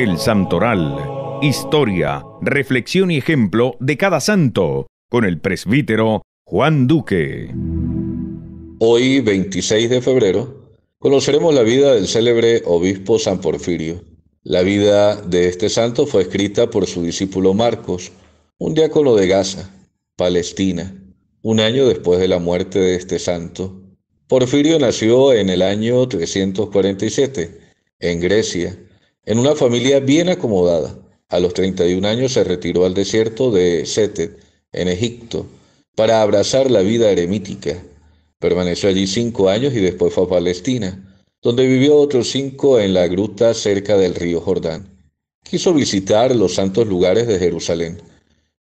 El Santoral. Historia, reflexión y ejemplo de cada santo, con el presbítero Juan Duque. Hoy, 26 de febrero, conoceremos la vida del célebre obispo San Porfirio. La vida de este santo fue escrita por su discípulo Marcos, un diácono de Gaza, Palestina, un año después de la muerte de este santo. Porfirio nació en el año 347, en Grecia, en una familia bien acomodada, a los 31 años se retiró al desierto de Setet, en Egipto, para abrazar la vida eremítica. Permaneció allí cinco años y después fue a Palestina, donde vivió otros cinco en la gruta cerca del río Jordán. Quiso visitar los santos lugares de Jerusalén,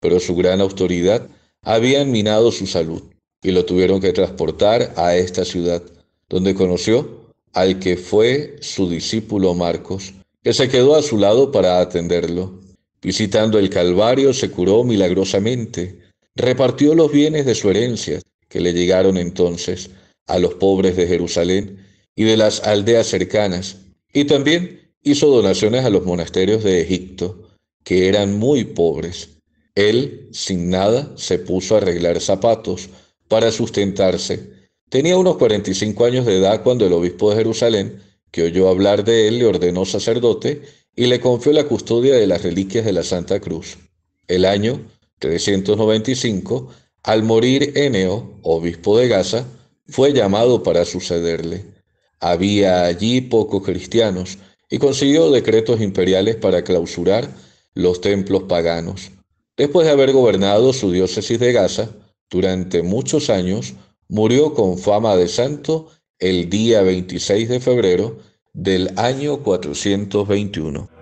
pero su gran autoridad había minado su salud y lo tuvieron que transportar a esta ciudad, donde conoció al que fue su discípulo Marcos, que se quedó a su lado para atenderlo. Visitando el Calvario se curó milagrosamente, repartió los bienes de su herencia, que le llegaron entonces a los pobres de Jerusalén y de las aldeas cercanas, y también hizo donaciones a los monasterios de Egipto, que eran muy pobres. Él, sin nada, se puso a arreglar zapatos para sustentarse. Tenía unos 45 años de edad cuando el obispo de Jerusalén que oyó hablar de él, le ordenó sacerdote y le confió la custodia de las reliquias de la Santa Cruz. El año 395, al morir Eneo, obispo de Gaza, fue llamado para sucederle. Había allí pocos cristianos y consiguió decretos imperiales para clausurar los templos paganos. Después de haber gobernado su diócesis de Gaza durante muchos años, murió con fama de santo el día 26 de febrero del año 421.